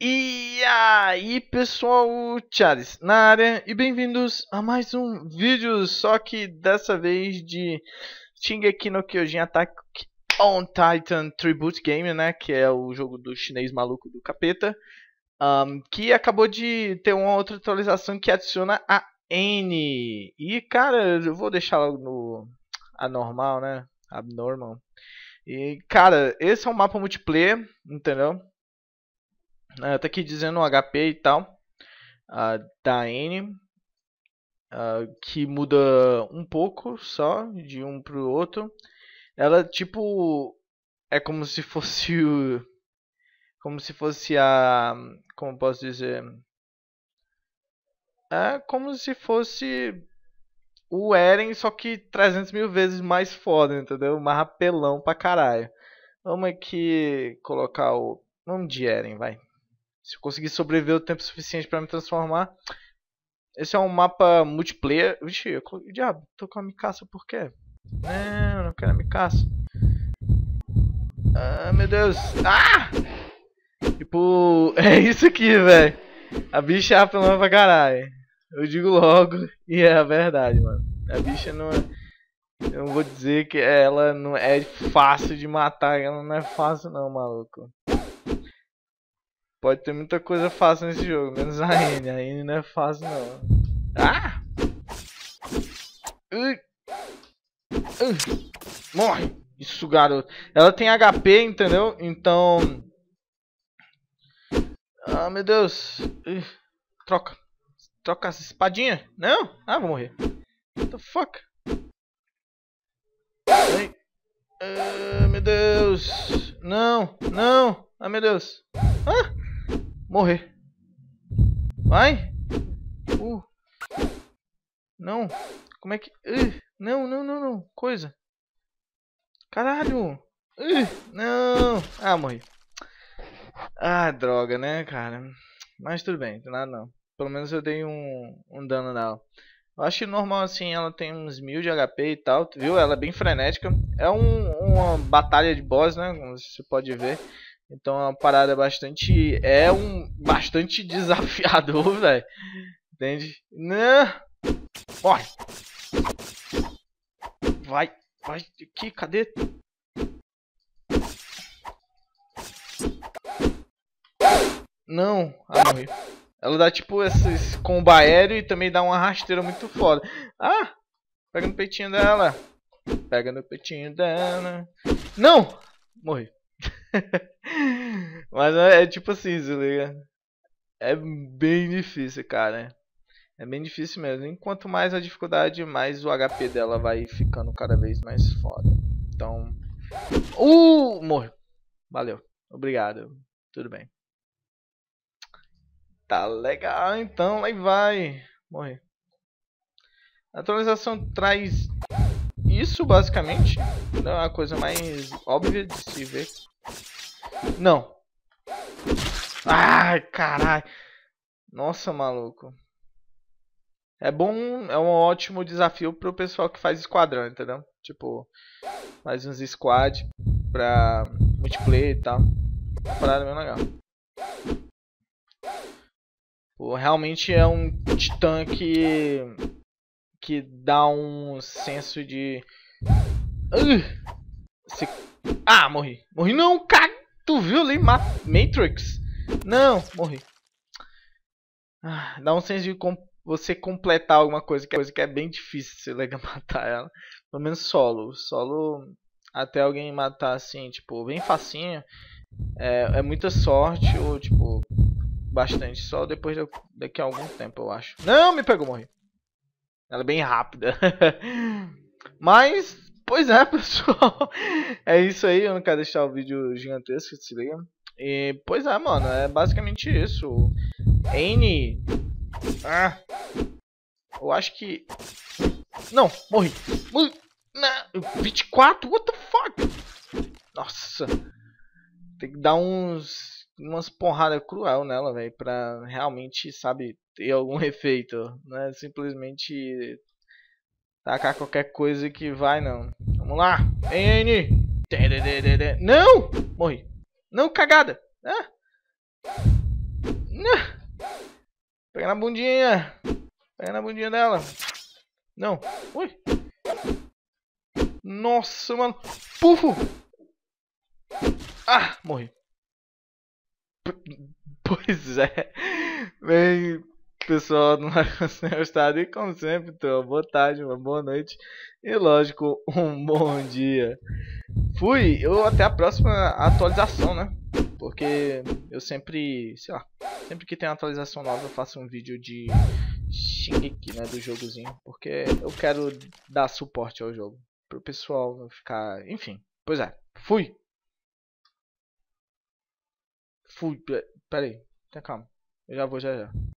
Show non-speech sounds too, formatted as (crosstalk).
E aí pessoal, Charles na área e bem-vindos a mais um vídeo, só que dessa vez de Shingeki no Kyojin Attack on Titan Tribute Game, né, que é o jogo do chinês maluco do capeta, um, que acabou de ter uma outra atualização que adiciona a N. E cara, eu vou deixar logo no anormal, né, abnormal. E cara, esse é um mapa multiplayer, entendeu? Uh, tá aqui dizendo o HP e tal uh, da N uh, que muda um pouco só de um para o outro. Ela tipo é como se fosse (laughs) o, como se fosse a como posso dizer é como se fosse o Eren só que 300 mil vezes mais foda, entendeu? Mais apelão pra caralho. Vamos aqui colocar o nome de Eren, vai. Se eu conseguir sobreviver o tempo suficiente para me transformar. Esse é um mapa multiplayer. Vixe, eu coloquei. Diabo, tô com a micaça por quê? Não, não quero a micaça. Ah, meu Deus. Ah! Tipo, (laughs) é isso aqui, velho. A bicha é apelona pra caralho. Eu digo logo, e é a verdade, mano. A bicha não é. Eu não vou dizer que ela não é fácil de matar, ela não é fácil não, maluco. Pode ter muita coisa fácil nesse jogo, menos a N. A N não é fácil não. Ah! Uh. Uh. Morre! Isso, garoto. Ela tem HP, entendeu? Então... Ah, meu Deus. Uh. Troca. Troca essa espadinha. Não? Ah, vou morrer. What the fuck? Ah, meu Deus. Não, não. Ah, meu Deus. Ah! Morrer. Vai. Uh. Não. Como é que... Uh. Não, não, não, não. Coisa. Caralho. Uh. Não. Ah, morri. Ah, droga, né, cara. Mas tudo bem, nada não. Pelo menos eu dei um, um dano nela. Eu acho normal assim, ela tem uns mil de HP e tal, viu? Ela é bem frenética. É um, uma batalha de boss, né? Como você pode ver. Então é uma parada bastante. É um. Bastante (laughs) desafiador, velho. Entende? Né? Morre! Vai! Vai! Aqui, cadê? Não! Ah, morri. Ela dá tipo esses combo aéreo e também dá uma rasteira muito foda. Ah! Pega no peitinho dela. Pega no peitinho dela. Não! Morri. (laughs) Mas é, é, tipo assim, se tá liga. É bem difícil, cara. É bem difícil mesmo. Enquanto mais a dificuldade, mais o HP dela vai ficando cada vez mais foda. Então. Uh! Morreu. Valeu. Obrigado. Tudo bem. Tá legal, então. Aí vai. Morrer. A atualização traz isso, basicamente. Não é a coisa mais óbvia de se ver. Não. Ai, caralho. Nossa, maluco. É bom, é um ótimo desafio pro pessoal que faz esquadrão, entendeu? Tipo, faz uns squad pra multiplayer e tal. Uma parada bem legal. Pô, realmente é um titã que, que dá um senso de... Uh, se... Ah, morri. Morri não, caga! Tu viu ali Ma Matrix? Não, morri. Ah, dá um senso de com você completar alguma coisa que, é, coisa que é bem difícil se legal (laughs) matar ela. Pelo menos solo. Solo até alguém matar assim, tipo, bem facinho. É, é muita sorte ou tipo bastante. Só depois de, daqui a algum tempo, eu acho. Não, me pegou, morri. Ela é bem rápida. (laughs) Mas Pois é, (laughs) pessoal. é isso aí. Eu não quero deixar o vídeo gigantesco, se liga. E, pois é, mano. É basicamente isso. N. Ah. Eu acho que... Não, morri. Morri. 24? What the fuck? Nossa. Tem que dar uns... Umas porradas cruel nela, velho. Pra realmente, sabe, ter algum (laughs) efeito. Não é simplesmente tacar qualquer coisa que vai, não. Vamos lá. N. Não! Morri. Não, cagada. Ah. Né? Não. Né? Pega na bundinha. Pega na bundinha dela. Não. Ui. Nossa, mano. Pufo. Ah, morri. P pois é. Vem pessoal do Marcos Estado. E como sempre, então, boa tarde, uma boa noite e, lógico, um bom dia. Fui, eu até a próxima atualização, né? Porque eu sempre, sei lá, sempre que tem uma atualização nova eu faço um vídeo de Shingeki, né, do jogozinho. Porque eu quero dar suporte ao jogo, pro pessoal não ficar, enfim. Pois é, fui! Fui, peraí, tenha calma. Eu já vou já já.